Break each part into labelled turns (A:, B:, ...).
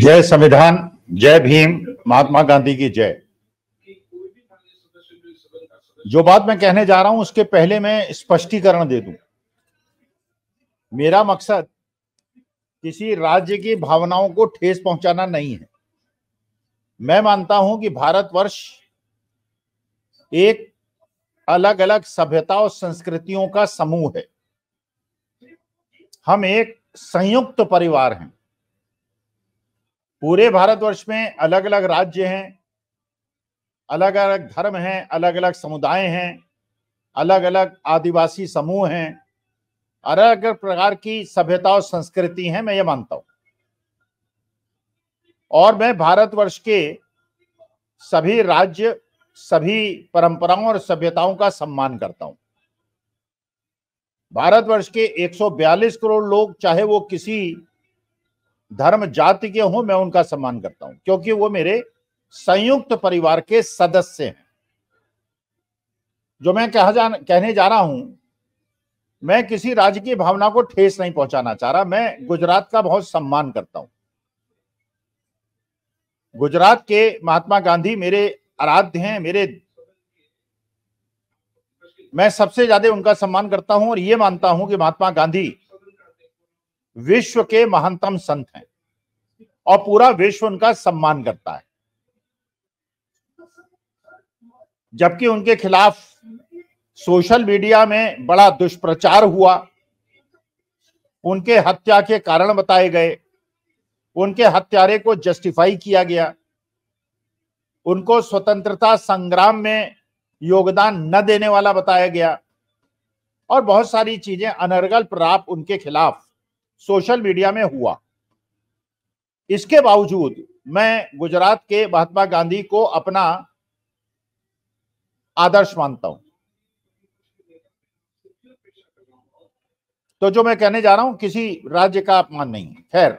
A: जय संविधान जय भीम महात्मा गांधी की जय जो बात मैं कहने जा रहा हूं उसके पहले मैं स्पष्टीकरण दे दूं मेरा मकसद किसी राज्य की भावनाओं को ठेस पहुंचाना नहीं है मैं मानता हूं कि भारतवर्ष एक अलग अलग सभ्यता और संस्कृतियों का समूह है हम एक संयुक्त परिवार हैं पूरे भारतवर्ष में अलग अलग राज्य हैं अलग अलग धर्म हैं अलग अलग समुदाय हैं अलग अलग आदिवासी समूह हैं अलग अलग प्रकार की सभ्यता और संस्कृति है मैं ये मानता हूं और मैं भारतवर्ष के सभी राज्य सभी परंपराओं और सभ्यताओं का सम्मान करता हूं भारतवर्ष के 142 करोड़ लोग चाहे वो किसी धर्म जाति के हों मैं उनका सम्मान करता हूं क्योंकि वो मेरे संयुक्त परिवार के सदस्य हैं जो मैं कह जा कहने जा रहा हूं मैं किसी राज्य की भावना को ठेस नहीं पहुंचाना चाह रहा मैं गुजरात का बहुत सम्मान करता हूं गुजरात के महात्मा गांधी मेरे आराध्य हैं मेरे मैं सबसे ज्यादा उनका सम्मान करता हूं और ये मानता हूं कि महात्मा गांधी विश्व के महानतम संत हैं और पूरा विश्व उनका सम्मान करता है जबकि उनके खिलाफ सोशल मीडिया में बड़ा दुष्प्रचार हुआ उनके हत्या के कारण बताए गए उनके हत्यारे को जस्टिफाई किया गया उनको स्वतंत्रता संग्राम में योगदान न देने वाला बताया गया और बहुत सारी चीजें अनर्गल प्राप उनके खिलाफ सोशल मीडिया में हुआ इसके बावजूद मैं गुजरात के महात्मा गांधी को अपना आदर्श मानता हूं तो जो मैं कहने जा रहा हूं किसी राज्य का अपमान नहीं खैर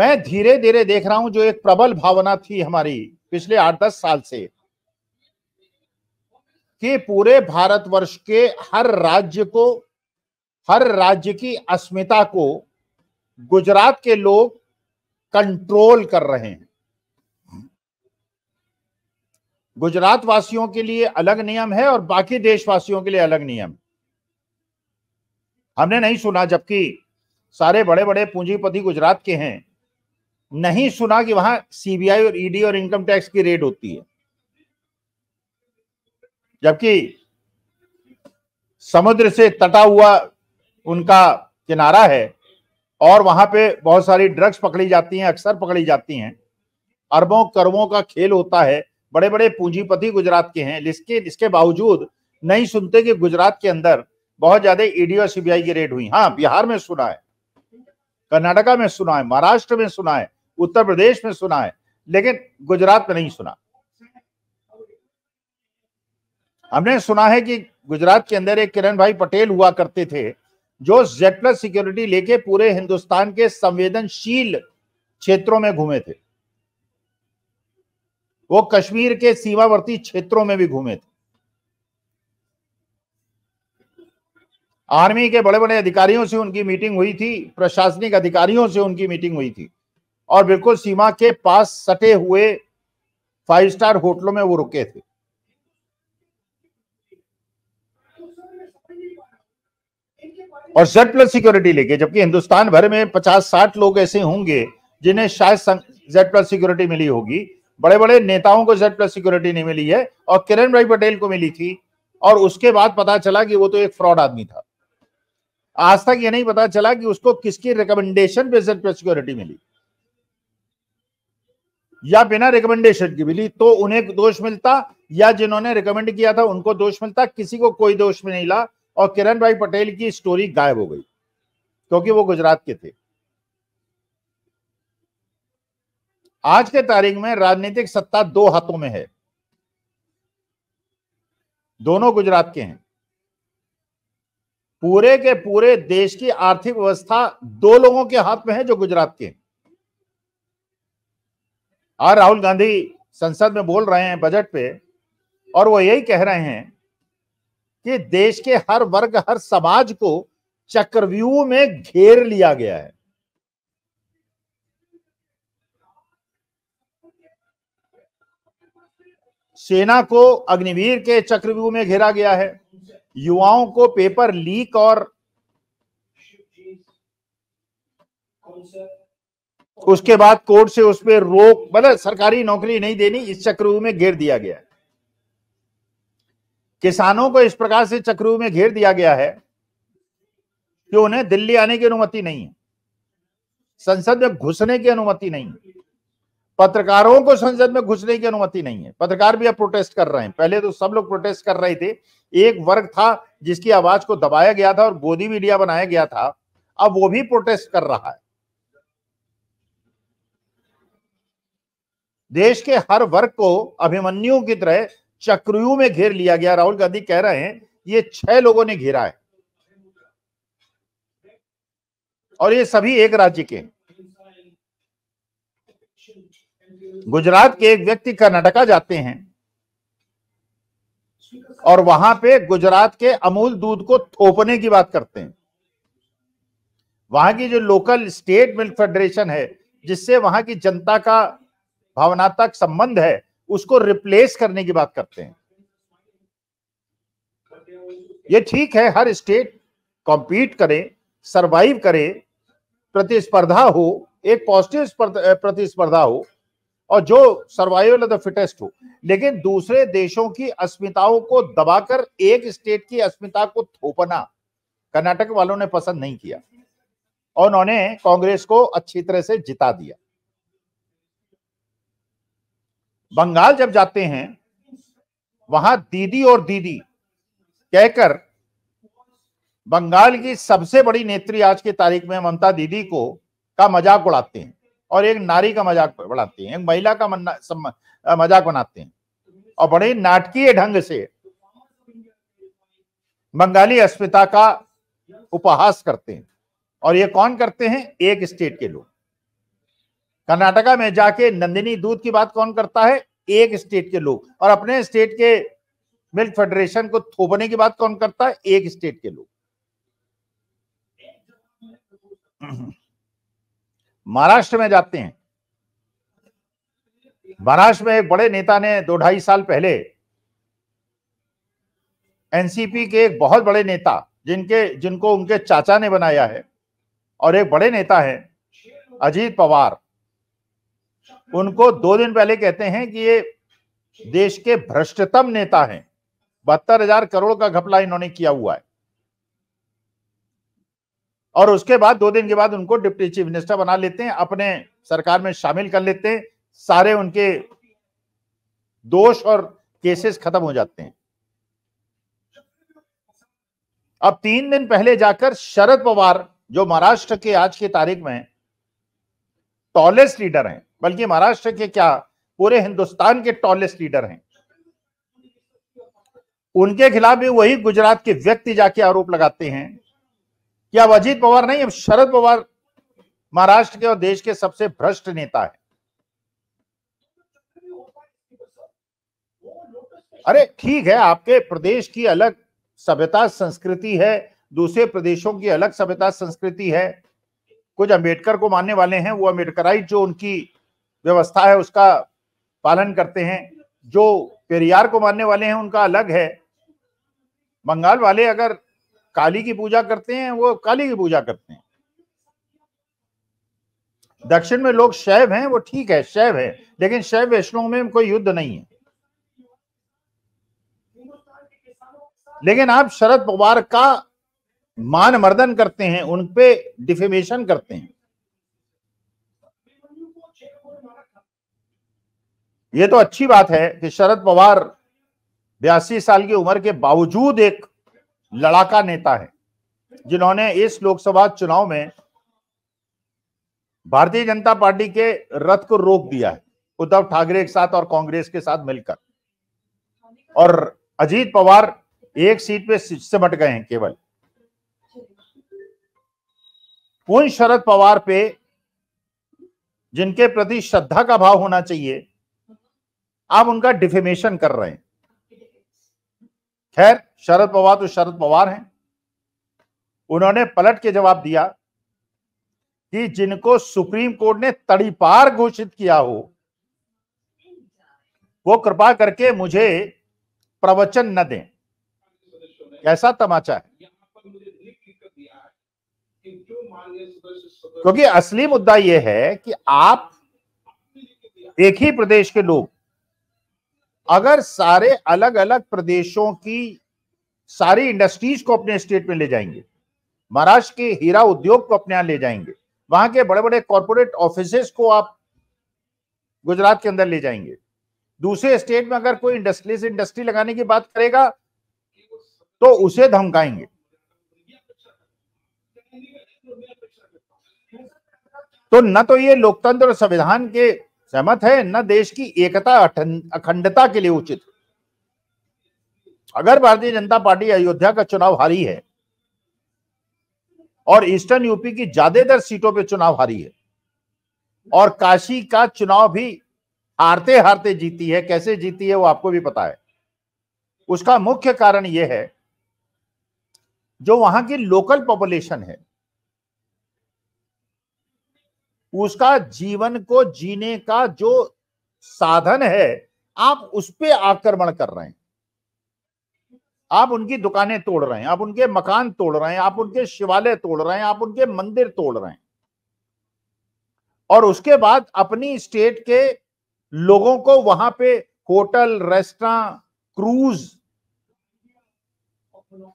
A: मैं धीरे धीरे देख रहा हूं जो एक प्रबल भावना थी हमारी पिछले आठ दस साल से कि पूरे भारतवर्ष के हर राज्य को हर राज्य की अस्मिता को गुजरात के लोग कंट्रोल कर रहे हैं गुजरात वासियों के लिए अलग नियम है और बाकी देशवासियों के लिए अलग नियम हमने नहीं सुना जबकि सारे बड़े बड़े पूंजीपति गुजरात के हैं नहीं सुना कि वहां सीबीआई और ईडी e और इनकम टैक्स की रेड होती है जबकि समुद्र से तटा हुआ उनका किनारा है और वहां पे बहुत सारी ड्रग्स पकड़ी जाती हैं अक्सर पकड़ी जाती हैं अरबों करबों का खेल होता है बड़े बड़े पूंजीपति गुजरात के हैं इसके इसके बावजूद नहीं सुनते कि गुजरात के अंदर बहुत ज्यादा ईडी e और सीबीआई की रेड हुई हाँ बिहार में सुना है कर्नाटका में सुना है महाराष्ट्र में सुना है उत्तर प्रदेश में सुना है लेकिन गुजरात में नहीं सुना हमने सुना है कि गुजरात के अंदर एक किरण भाई पटेल हुआ करते थे जो जेड प्लस सिक्योरिटी लेके पूरे हिंदुस्तान के संवेदनशील क्षेत्रों में घूमे थे वो कश्मीर के सीमावर्ती क्षेत्रों में भी घूमे थे आर्मी के बड़े बड़े अधिकारियों से उनकी मीटिंग हुई थी प्रशासनिक अधिकारियों से उनकी मीटिंग हुई थी और बिल्कुल सीमा के पास सटे हुए फाइव स्टार होटलों में वो रुके थे और जेड प्लस सिक्योरिटी लेके जबकि हिंदुस्तान भर में पचास साठ लोग ऐसे होंगे जिन्हें शायद जेड प्लस सिक्योरिटी मिली होगी बड़े बड़े नेताओं को जेड प्लस सिक्योरिटी नहीं मिली है और किरण भाई पटेल को मिली थी और उसके बाद पता चला कि वो तो एक फ्रॉड आदमी था आज तक ये नहीं पता चला कि उसको किसकी रिकमेंडेशन पे जेड प्लस सिक्योरिटी मिली या बिना रिकमेंडेशन की मिली तो उन्हें दोष मिलता या जिन्होंने रिकमेंड किया था उनको दोष मिलता किसी को कोई दोष में नहीं ला और किरण भाई पटेल की स्टोरी गायब हो गई क्योंकि वो गुजरात के थे आज के तारीख में राजनीतिक सत्ता दो हाथों में है दोनों गुजरात के हैं पूरे के पूरे देश की आर्थिक व्यवस्था दो लोगों के हाथ में है जो गुजरात के हैं और राहुल गांधी संसद में बोल रहे हैं बजट पे और वो यही कह रहे हैं कि देश के हर वर्ग हर समाज को चक्रव्यूह में घेर लिया गया है सेना को अग्निवीर के चक्रव्यूह में घेरा गया है युवाओं को पेपर लीक और उसके बाद कोर्ट से उस पर रोक मतलब सरकारी नौकरी नहीं देनी इस चक्रव्यूह में घेर दिया गया है किसानों को इस प्रकार से चक्रव्यूह में घेर दिया गया है कि उन्हें दिल्ली आने की अनुमति नहीं है संसद में घुसने की अनुमति नहीं है पत्रकारों को संसद में घुसने की अनुमति नहीं है पत्रकार भी अब प्रोटेस्ट कर रहे हैं पहले तो सब लोग प्रोटेस्ट कर रहे थे एक वर्ग था जिसकी आवाज को दबाया गया था और गोदी मीडिया बनाया गया था अब वो भी प्रोटेस्ट कर रहा है देश के हर वर्ग को अभिमन्यु की तरह चक्रयू में घेर लिया गया राहुल गांधी कह रहे हैं ये छह लोगों ने घेरा है और ये सभी एक राज्य के गुजरात के एक व्यक्ति कर्नाटका जाते हैं और वहां पे गुजरात के अमूल दूध को थोपने की बात करते हैं वहां की जो लोकल स्टेट मिल्क फेडरेशन है जिससे वहां की जनता का भावनात्मक संबंध है उसको रिप्लेस करने की बात करते हैं ये ठीक है हर स्टेट कॉम्पीट करे सरवाइव करे प्रतिस्पर्धा हो एक पॉजिटिव प्रतिस्पर्धा हो और जो सर्वाइवल ऑफ द फिटेस्ट हो लेकिन दूसरे देशों की अस्मिताओं को दबाकर एक स्टेट की अस्मिता को थोपना कर्नाटक वालों ने पसंद नहीं किया और उन्होंने कांग्रेस को अच्छी तरह से जिता दिया बंगाल जब जाते हैं वहां दीदी और दीदी कहकर बंगाल की सबसे बड़ी नेत्री आज की तारीख में ममता दीदी को का मजाक उड़ाते हैं और एक नारी का मजाक बढ़ाते हैं एक महिला का मजाक बनाते हैं और बड़े नाटकीय ढंग से बंगाली अस्मिता का उपहास करते हैं और ये कौन करते हैं एक स्टेट के लोग कर्नाटका में जाके नंदिनी दूध की बात कौन करता है एक स्टेट के लोग और अपने स्टेट के मिल्क फेडरेशन को थोपने की बात कौन करता है एक स्टेट के लोग महाराष्ट्र में जाते हैं महाराष्ट्र में एक बड़े नेता ने दो ढाई साल पहले एनसीपी के एक बहुत बड़े नेता जिनके जिनको उनके चाचा ने बनाया है और एक बड़े नेता है अजीत पवार उनको दो दिन पहले कहते हैं कि ये देश के भ्रष्टतम नेता हैं बहत्तर हजार करोड़ का घपला इन्होंने किया हुआ है और उसके बाद दो दिन के बाद उनको डिप्टी चीफ मिनिस्टर बना लेते हैं अपने सरकार में शामिल कर लेते हैं सारे उनके दोष और केसेस खत्म हो जाते हैं अब तीन दिन पहले जाकर शरद पवार जो महाराष्ट्र के आज की तारीख में टॉलेस्ट लीडर हैं बल्कि महाराष्ट्र के क्या पूरे हिंदुस्तान के टॉलेस्ट लीडर हैं उनके खिलाफ भी वही गुजरात के व्यक्ति जाके आरोप लगाते हैं कि अब अजीत पवार नहीं अब शरद पवार महाराष्ट्र के और देश के सबसे भ्रष्ट नेता है अरे ठीक है आपके प्रदेश की अलग सभ्यता संस्कृति है दूसरे प्रदेशों की अलग सभ्यता संस्कृति है कुछ अंबेडकर को मानने वाले हैं वो अंबेडकराइट जो उनकी व्यवस्था है उसका पालन करते हैं जो पेरियार को मानने वाले हैं उनका अलग है बंगाल वाले अगर काली की पूजा करते हैं वो काली की पूजा करते हैं दक्षिण में लोग शैव हैं वो ठीक है शैव है लेकिन शैव वैष्णव में कोई युद्ध नहीं है लेकिन आप शरद पवार का मान मर्दन करते हैं उनपे डिफेमेशन करते हैं ये तो अच्छी बात है कि शरद पवार बयासी साल की उम्र के बावजूद एक लड़ाका नेता है जिन्होंने इस लोकसभा चुनाव में भारतीय जनता पार्टी के रथ को रोक दिया है उद्धव ठाकरे के साथ और कांग्रेस के साथ मिलकर और अजीत पवार एक सीट पे सिमट गए हैं केवल उन शरद पवार पे जिनके प्रति श्रद्धा का भाव होना चाहिए आप उनका डिफेमेशन कर रहे हैं खैर शरद पवार तो शरद पवार हैं उन्होंने पलट के जवाब दिया कि जिनको सुप्रीम कोर्ट ने तड़ीपार घोषित किया हो वो कृपा करके मुझे प्रवचन न दें ऐसा तमाचा है क्योंकि असली मुद्दा यह है कि आप एक ही प्रदेश के लोग अगर सारे अलग अलग प्रदेशों की सारी इंडस्ट्रीज को अपने स्टेट में ले जाएंगे महाराष्ट्र के हीरा उद्योग को अपने यहां ले जाएंगे वहां के बड़े बड़े कॉरपोरेट ऑफिस को आप गुजरात के अंदर ले जाएंगे दूसरे स्टेट में अगर कोई इंडस्ट्री से इंडस्ट्री लगाने की बात करेगा तो उसे धमकाएंगे तो न तो ये लोकतंत्र और संविधान के सहमत है न देश की एकता अखंडता के लिए उचित अगर भारतीय जनता पार्टी अयोध्या का चुनाव हारी है और ईस्टर्न यूपी की ज्यादातर सीटों पे चुनाव हारी है और काशी का चुनाव भी हारते हारते जीती है कैसे जीती है वो आपको भी पता है उसका मुख्य कारण यह है जो वहां की लोकल पॉपुलेशन है उसका जीवन को जीने का जो साधन है आप उस पर आक्रमण कर रहे हैं आप उनकी दुकानें तोड़ रहे हैं आप उनके मकान तोड़ रहे हैं आप उनके शिवालय तोड़ रहे हैं आप उनके मंदिर तोड़ रहे हैं और उसके बाद अपनी स्टेट के लोगों को वहां पे होटल रेस्टोरेंट क्रूज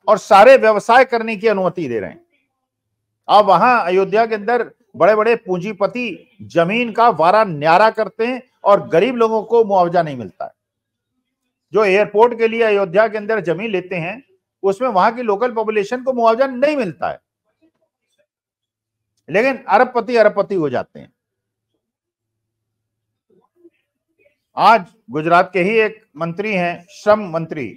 A: और सारे व्यवसाय करने की अनुमति दे रहे हैं आप वहां अयोध्या के अंदर बड़े बड़े पूंजीपति जमीन का वारा न्यारा करते हैं और गरीब लोगों को मुआवजा नहीं मिलता है जो एयरपोर्ट के लिए अयोध्या के अंदर जमीन लेते हैं उसमें वहां की लोकल पॉपुलेशन को मुआवजा नहीं मिलता है लेकिन अरबपति अरबपति हो जाते हैं आज गुजरात के ही एक मंत्री हैं श्रम मंत्री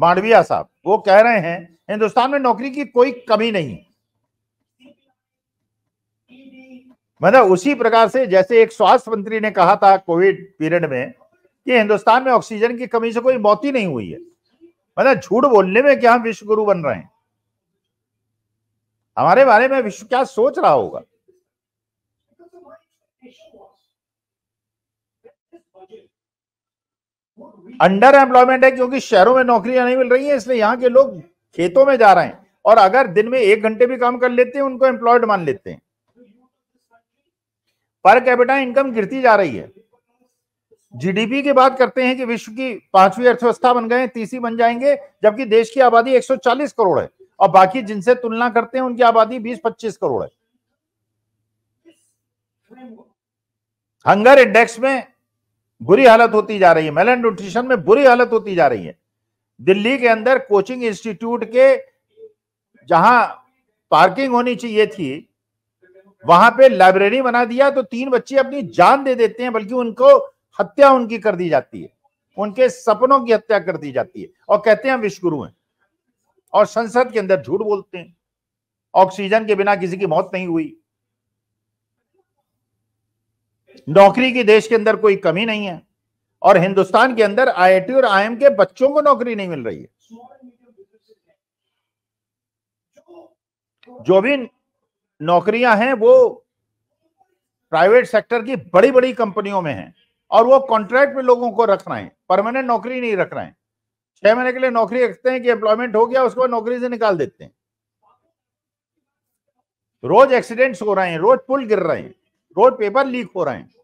A: मांडविया साहब वो कह रहे हैं हिंदुस्तान में नौकरी की कोई कमी नहीं है मतलब उसी प्रकार से जैसे एक स्वास्थ्य मंत्री ने कहा था कोविड पीरियड में कि हिंदुस्तान में ऑक्सीजन की कमी से कोई मौत ही नहीं हुई है मतलब झूठ बोलने में क्या हम विश्व गुरु बन रहे हैं हमारे बारे में विश्व क्या सोच रहा होगा अंडर एम्प्लॉयमेंट है क्योंकि शहरों में नौकरियां नहीं मिल रही है इसलिए यहाँ के लोग खेतों में जा रहे हैं और अगर दिन में एक घंटे भी काम कर लेते हैं उनको एम्प्लॉयड मान लेते हैं पर कैपिटा इनकम गिरती जा रही है जीडीपी की बात करते हैं कि विश्व की पांचवी अर्थव्यवस्था बन गए तीसरी बन जाएंगे जबकि देश की आबादी 140 करोड़ है और बाकी जिनसे तुलना करते हैं उनकी आबादी 20-25 करोड़ है हंगर इंडेक्स में बुरी हालत होती जा रही है मेल न्यूट्रिशन में बुरी हालत होती जा रही है दिल्ली के अंदर कोचिंग इंस्टीट्यूट के जहां पार्किंग होनी चाहिए थी वहां पे लाइब्रेरी बना दिया तो तीन बच्चे अपनी जान दे देते हैं बल्कि उनको हत्या उनकी कर दी जाती है उनके सपनों की हत्या कर दी जाती है और कहते हैं विश्वगुरु हैं और संसद के अंदर झूठ बोलते हैं ऑक्सीजन के बिना किसी की मौत नहीं हुई नौकरी की देश के अंदर कोई कमी नहीं है और हिंदुस्तान के अंदर आईआईटी और आईएम के बच्चों को नौकरी नहीं मिल रही है जो भी नौकरियां हैं वो प्राइवेट सेक्टर की बड़ी बड़ी कंपनियों में हैं और वो कॉन्ट्रैक्ट में लोगों को रख रहे हैं परमानेंट नौकरी नहीं रख रहे हैं छह महीने के लिए नौकरी रखते हैं कि एम्प्लॉयमेंट हो गया उसको नौकरी से निकाल देते हैं रोज एक्सीडेंट्स हो रहे हैं रोज पुल गिर रहे हैं रोज पेपर लीक हो रहे हैं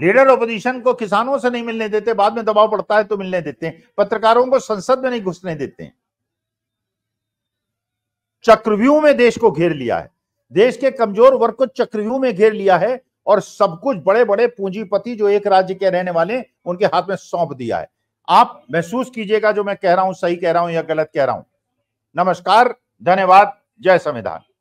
A: लीडर ओपोजिशन को किसानों से नहीं मिलने देते बाद में दबाव पड़ता है तो मिलने देते हैं पत्रकारों को संसद में नहीं घुसने देते हैं चक्रव्यूह में देश को घेर लिया है देश के कमजोर वर्ग को चक्रव्यूह में घेर लिया है और सब कुछ बड़े बड़े पूंजीपति जो एक राज्य के रहने वाले उनके हाथ में सौंप दिया है आप महसूस कीजिएगा जो मैं कह रहा हूं सही कह रहा हूं या गलत कह रहा हूं नमस्कार धन्यवाद जय संविधान